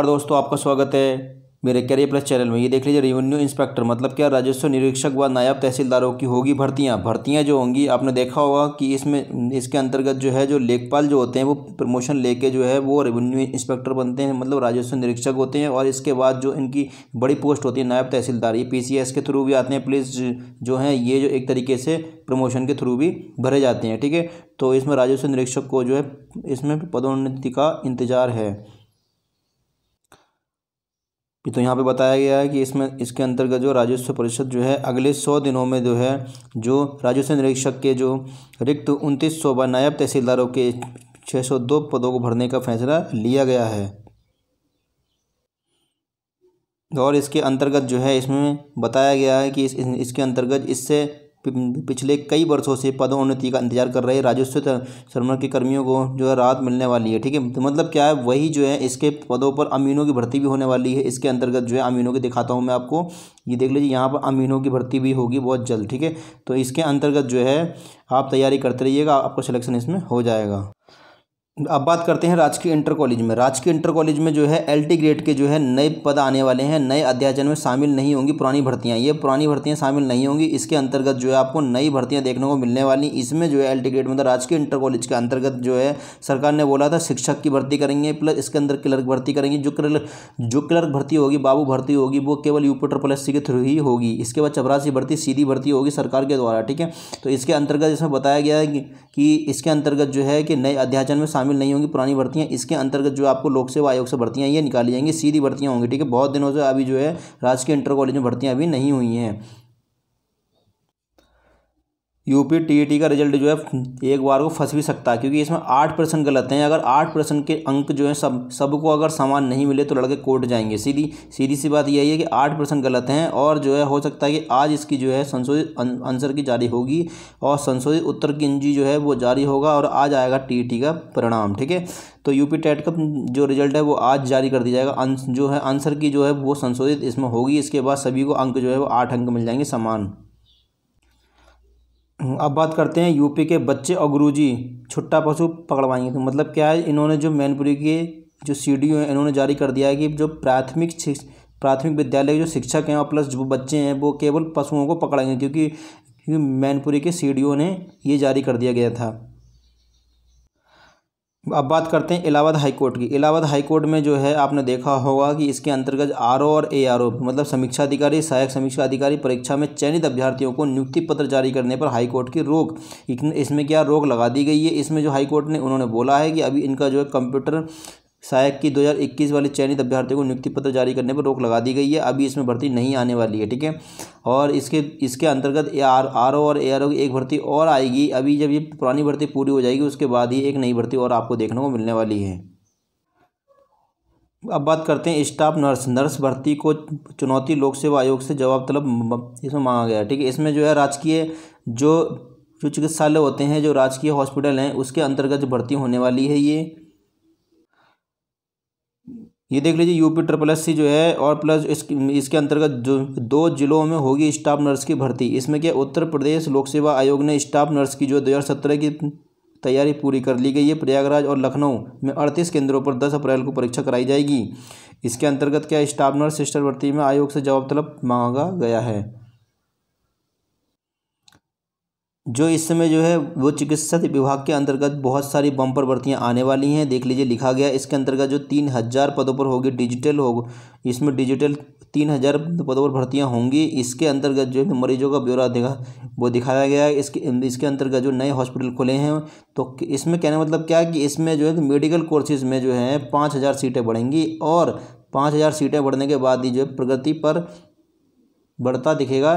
और दोस्तों आपका स्वागत है मेरे कैरियर प्लस चैनल में ये देख लीजिए रेवेन्यू इंस्पेक्टर मतलब क्या राजस्व निरीक्षक व नायब तहसीलदारों की होगी भर्तियां भर्तियां जो होंगी आपने देखा होगा कि इसमें इसके अंतर्गत जो है जो लेखपाल जो होते हैं वो प्रमोशन लेके जो है वो रेवेन्यू इंस्पेक्टर बनते हैं मतलब राजस्व निरीक्षक होते हैं और इसके बाद जो इनकी बड़ी पोस्ट होती है नायब तहसीलदार ये पी के थ्रू भी आते हैं पुलिस जो हैं ये जो एक तरीके से प्रमोशन के थ्रू भी भरे जाते हैं ठीक है तो इसमें राजस्व निरीक्षक को जो है इसमें पदोन्नति का इंतजार है तो यहाँ पे बताया गया है कि इसमें इसके अंतर्गत जो राजस्व परिषद जो है अगले सौ दिनों में जो है जो राजस्व निरीक्षक के जो रिक्त उनतीस सौ नायब तहसीलदारों के छः सौ दो पदों को भरने का फैसला लिया गया है और इसके अंतर्गत जो है इसमें बताया गया है कि इस, इसके अंतर्गत इससे पिछले कई वर्षों से पदोन्नति का इंतजार कर रहे राजस्व शर्मा के कर्मियों को जो है राहत मिलने वाली है ठीक है तो मतलब क्या है वही जो है इसके पदों पर अमीनों की भर्ती भी होने वाली है इसके अंतर्गत जो है अमीनों की दिखाता हूँ मैं आपको ये देख लीजिए यहाँ पर अमीनों की भर्ती भी होगी बहुत जल्द ठीक है तो इसके अंतर्गत जो है आप तैयारी करते रहिएगा आपका सिलेक्शन इसमें हो जाएगा अब बात करते हैं राजकीय इंटर कॉलेज में राजकीय इंटर कॉलेज में जो है एल ग्रेड के जो है नए पद आने वाले हैं नए अध्याचन में शामिल नहीं होंगी पुरानी भर्तियाँ ये पुरानी भर्तियाँ शामिल नहीं होंगी इसके अंतर्गत जो है आपको नई भर्तियाँ देखने को मिलने वाली इसमें जो है एल ग्रेड मतलब राजकीय इंटर कॉलेज के अंतर्गत जो है सरकार ने बोला था शिक्षक की भर्ती करेंगे प्लस इसके अंदर क्लर्क भर्ती करेंगे जो क्लर्क जो क्लर्क भर्ती होगी बाबू भर्ती होगी वो केवल यूपी ट्रिपल एस के थ्रू ही होगी इसके बाद चपरासी भर्ती सीधी भर्ती होगी सरकार के द्वारा ठीक है तो इसके अंतर्गत इसमें बताया गया है कि इसके अंतर्गत जो है कि नए अध्याचन में शामिल शामिल नहीं होंगी पुरानी भर्तियाँ इसके अंतर्गत जो आपको लोक सेवा आयोग से भर्तियाँ ये निकाली जाएंगी सीधी भर्तियाँ होंगी ठीक है बहुत दिनों से अभी जो है राजकीय इंटर कॉलेज में भर्तियाँ अभी नहीं हुई हैं यूपी टीईटी का रिजल्ट जो है एक बार को फंस भी सकता है क्योंकि इसमें आठ परसेंट गलत हैं अगर आठ परसेंट के अंक जो है सब सबको अगर समान नहीं मिले तो लड़के कोर्ट जाएंगे सीधी सीधी सी बात यही है कि आठ परसेंट गलत हैं और जो है हो सकता है कि आज इसकी जो है संशोधित आंसर की जारी होगी और संशोधित उत्तर की जो है वो जारी होगा और आज आएगा टी का परिणाम ठीक है तो यूपी टेट का जो रिजल्ट है वो आज जारी कर दिया जाएगा जो है आंसर की जो है वो संशोधित इसमें होगी इसके बाद सभी को अंक जो है वो आठ अंक मिल जाएंगे समान हम्म, अब बात करते हैं यूपी के बच्चे और जी छुट्टा पशु पकड़वाएंगे तो मतलब क्या है इन्होंने जो मैनपुरी के जो सी डी है इन्होंने जारी कर दिया है कि जो प्राथमिक प्राथमिक विद्यालय के जो शिक्षक हैं और प्लस जो बच्चे हैं वो केवल पशुओं को पकड़ेंगे क्योंकि क्योंकि मैनपुरी के सी ने ये जारी कर दिया गया था अब बात करते हैं इलाहाबाद हाई कोर्ट की इलाहाबाद हाई कोर्ट में जो है आपने देखा होगा कि इसके अंतर्गत आर और ए आर मतलब समीक्षा अधिकारी सहायक समीक्षा अधिकारी परीक्षा में चयनित अभ्यर्थियों को नियुक्ति पत्र जारी करने पर हाई कोर्ट की रोक इसमें क्या रोक लगा दी गई है इसमें जो हाई कोर्ट ने उन्होंने बोला है कि अभी इनका जो है कंप्यूटर सहायक की 2021 वाले चयनित अभ्यर्थियों को नियुक्ति पत्र जारी करने पर रोक लगा दी गई है अभी इसमें भर्ती नहीं आने वाली है ठीक है और इसके इसके अंतर्गत आर आर ओ और ए आर ओ की एक भर्ती और आएगी अभी जब ये पुरानी भर्ती पूरी हो जाएगी उसके बाद ही एक नई भर्ती और आपको देखने को मिलने वाली है अब बात करते हैं स्टाफ नर्स नर्स भर्ती को चुनौती लोक सेवा आयोग से जवाब तलब इसमें मांगा गया ठीक है इसमें जो है राजकीय जो जो चिकित्सालय होते हैं जो राजकीय हॉस्पिटल हैं उसके अंतर्गत भर्ती होने वाली है ये ये देख लीजिए यूपी ट्रिपल एस सी जो है और प्लस इस, इसके अंतर्गत जो दो जिलों में होगी स्टाफ नर्स की भर्ती इसमें क्या उत्तर प्रदेश लोक सेवा आयोग ने स्टाफ नर्स की जो दो हज़ार सत्रह की तैयारी पूरी कर ली गई है प्रयागराज और लखनऊ में अड़तीस केंद्रों पर दस अप्रैल को परीक्षा कराई जाएगी इसके अंतर्गत क्या स्टाफ नर्स सिस्टर भर्ती में आयोग से जवाब तलब मांगा गया है जो इस समय जो है वो चिकित्सा विभाग के अंतर्गत बहुत सारी बम्पर भर्तियाँ आने वाली हैं देख लीजिए लिखा गया इसके अंतर्गत जो तीन हज़ार पदों पर होगी डिजिटल हो इसमें डिजिटल तीन हज़ार पदों पर भर्तियाँ होंगी इसके अंतर्गत जो है मरीजों का ब्यौरा दिखा वो दिखाया गया है इसके इसके अंतर्गत जो नए हॉस्पिटल खुले हैं तो इसमें कहने मतलब क्या है कि इसमें जो है तो मेडिकल कोर्सेज़ में जो है पाँच हज़ार सीटें बढ़ेंगी और पाँच हज़ार सीटें बढ़ने के बाद ही जो है प्रगति पर बढ़ता दिखेगा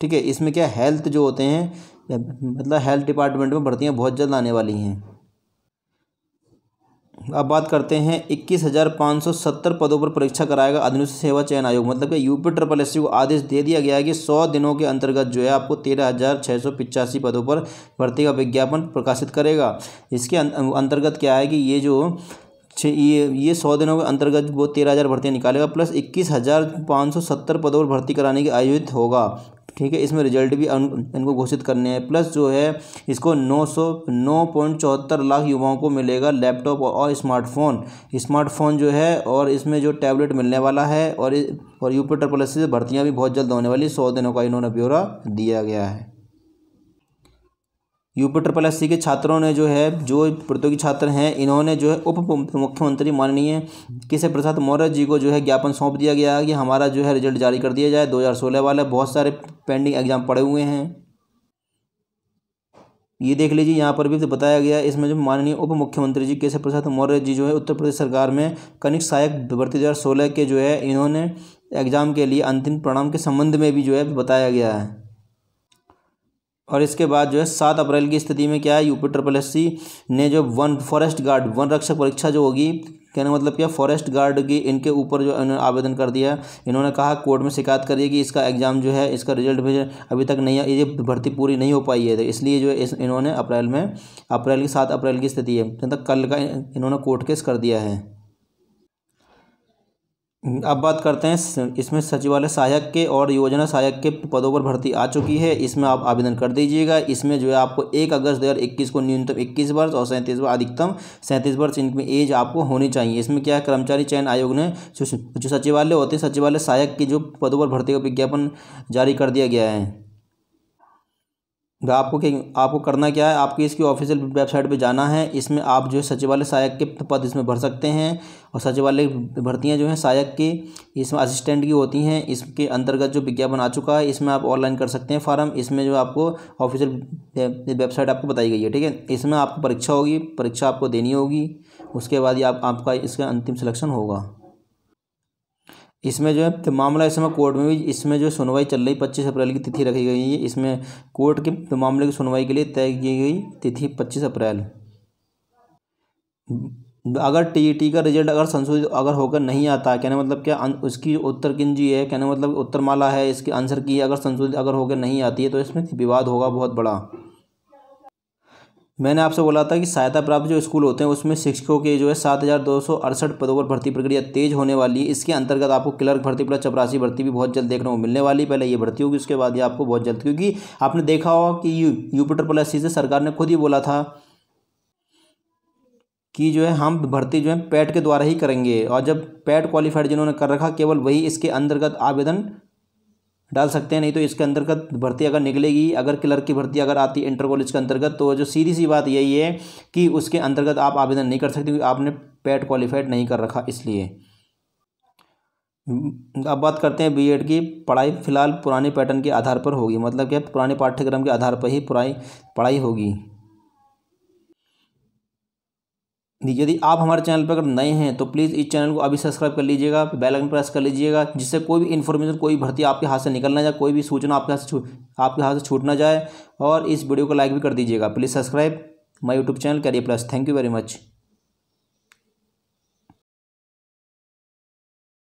ठीक है इसमें क्या हेल्थ जो होते हैं मतलब हेल्थ डिपार्टमेंट में भर्तियाँ बहुत जल्द आने वाली हैं अब बात करते हैं इक्कीस हज़ार पाँच सौ सत्तर पदों पर परीक्षा कराएगा आधुनिक सेवा चयन आयोग मतलब कि यूपी ट्रिपल एस को आदेश दे दिया गया है कि सौ दिनों के अंतर्गत जो है आपको तेरह हज़ार छः सौ पिचासी पदों पर भर्ती का विज्ञापन प्रकाशित करेगा इसके अं-, अंतर्गत क्या है कि ये जो छः ये ये सौ दिनों के अंतर्गत वो तेरह हज़ार भर्तियाँ निकालेगा प्लस इक्कीस हज़ार पाँच सौ सत्तर पदों पर भर्ती कराने की आयोजित होगा ठीक है इसमें रिजल्ट भी इनको घोषित करने हैं प्लस जो है इसको नौ सौ नौ पॉइंट चौहत्तर लाख युवाओं को मिलेगा लैपटॉप और स्मार्टफोन स्मार्टफोन जो है और इसमें जो टैबलेट मिलने वाला है और और यूपीटर प्लस से भर्तियाँ भी बहुत जल्द होने वाली सौ दिनों का इन्होंने ब्यौरा दिया गया है यूपी ट्रिपल एस के छात्रों ने जो है जो प्रतियोगी छात्र हैं इन्होंने जो है उप मुख्यमंत्री माननीय किसे प्रसाद मौर्य जी को जो है ज्ञापन सौंप दिया गया कि हमारा जो है रिजल्ट जारी कर दिया जाए 2016 वाले बहुत सारे पेंडिंग एग्जाम पड़े हुए हैं ये देख लीजिए यहाँ पर भी तो बताया गया इसमें जो माननीय उप मुख्यमंत्री जी केशव प्रसाद मौर्य जी जो है उत्तर प्रदेश सरकार में कनिक सहायक भर्ती दो के जो है इन्होंने एग्ज़ाम के लिए अंतिम परिणाम के संबंध में भी जो है बताया गया है और इसके बाद जो है सात अप्रैल की स्थिति में क्या है यूपी ट्रिपल एस ने जो वन फॉरेस्ट गार्ड वन रक्षक परीक्षा जो होगी कहने मतलब क्या फॉरेस्ट गार्ड की इनके ऊपर जो इन्होंने आवेदन कर दिया इन्होंने कहा कोर्ट में शिकायत करिए कि इसका एग्ज़ाम जो है इसका रिजल्ट भी अभी तक नहीं ये भर्ती पूरी नहीं हो पाई है तो इसलिए जो है इस इन्होंने अप्रैल में अप्रैल की सात अप्रैल की स्थिति है तक कल का इन्होंने कोर्ट केस कर दिया है अब बात करते हैं इसमें सचिवालय सहायक के और योजना सहायक के पदों पर भर्ती आ चुकी है इसमें आप आवेदन कर दीजिएगा इसमें जो है आपको एक अगस्त दो हज़ार इक्कीस को न्यूनतम इक्कीस वर्ष और सैंतीस वर्ष अधिकतम सैंतीस वर्ष इनमें एज आपको होनी चाहिए इसमें क्या है कर्मचारी चयन आयोग ने जो सचिवालय होते हैं सचिवालय सहायक के जो पदों पर भर्ती का विज्ञापन जारी कर दिया गया है तो आपको क्या आपको करना क्या है आपकी इसकी ऑफिशियल वेबसाइट पे जाना है इसमें आप जो है सचिवालय सहायक के पद इसमें भर सकते हैं और सचिवालय भर्तियां जो हैं सहायक की इसमें असिस्टेंट की होती हैं इसके अंतर्गत जो विज्ञापन आ चुका है इसमें आप ऑनलाइन कर सकते हैं फार्म इसमें जो आपको ऑफिशियल वेबसाइट आपको बताई गई है ठीक है इसमें आपको परीक्षा होगी परीक्षा आपको देनी होगी उसके बाद ही आप, आपका इसका अंतिम सिलेक्शन होगा इसमें जो है मामला इस समय कोर्ट में भी इसमें जो सुनवाई चल रही पच्चीस अप्रैल की तिथि रखी गई है इसमें कोर्ट के मामले की सुनवाई के लिए तय की गई तिथि पच्चीस अप्रैल अगर टीईटी e का रिजल्ट अगर संशोधित अगर होकर नहीं आता कहना मतलब क्या उसकी उत्तर किंजी है कहने मतलब उत्तरमाला है इसके आंसर की अगर संशोधित अगर होकर नहीं आती है तो इसमें विवाद होगा बहुत बड़ा मैंने आपसे बोला था कि सहायता प्राप्त जो स्कूल होते हैं उसमें शिक्षकों के जो है सात हज़ार दो सौ अड़सठ पदों पर भर्ती प्रक्रिया तेज होने वाली है इसके अंतर्गत आपको क्लर्क भर्ती प्लस चपरासी भर्ती भी बहुत जल्द देखने को मिलने वाली पहले ये भर्ती होगी उसके बाद ये आपको बहुत जल्द क्योंकि आपने देखा होगा कि यू यूपीटर प्लस सी से सरकार ने खुद ही बोला था कि जो है हम भर्ती जो है पैट के द्वारा ही करेंगे और जब पैट क्वालिफाइड जिन्होंने कर रखा केवल वही इसके अंतर्गत आवेदन डाल सकते हैं नहीं तो इसके अंतर्गत भर्ती अगर निकलेगी अगर क्लर्क की भर्ती अगर आती है इंटर कॉलेज के अंतर्गत तो जो सीधी सी बात यही है कि उसके अंतर्गत आप आवेदन नहीं कर सकते क्योंकि आपने पैट क्वालिफाइड e नहीं कर रखा इसलिए हम्म, अब बात करते हैं बीएड e की पढ़ाई फिलहाल पुराने पैटर्न के आधार पर होगी मतलब क्या पुराने पाठ्यक्रम के आधार पर ही पढ़ाई पढ़ाई होगी यदि आप हमारे चैनल पर अगर नए हैं तो प्लीज़ इस चैनल को अभी सब्सक्राइब कर लीजिएगा बेल आइकन प्रेस कर लीजिएगा जिससे कोई भी इन्फॉर्मेशन कोई भर्ती आपके हाथ से निकल ना जाए कोई भी सूचना आपके हाथ से आपके हाथ से छूट ना जाए और इस वीडियो को लाइक भी कर दीजिएगा please subscribe my YouTube channel career plus thank you very much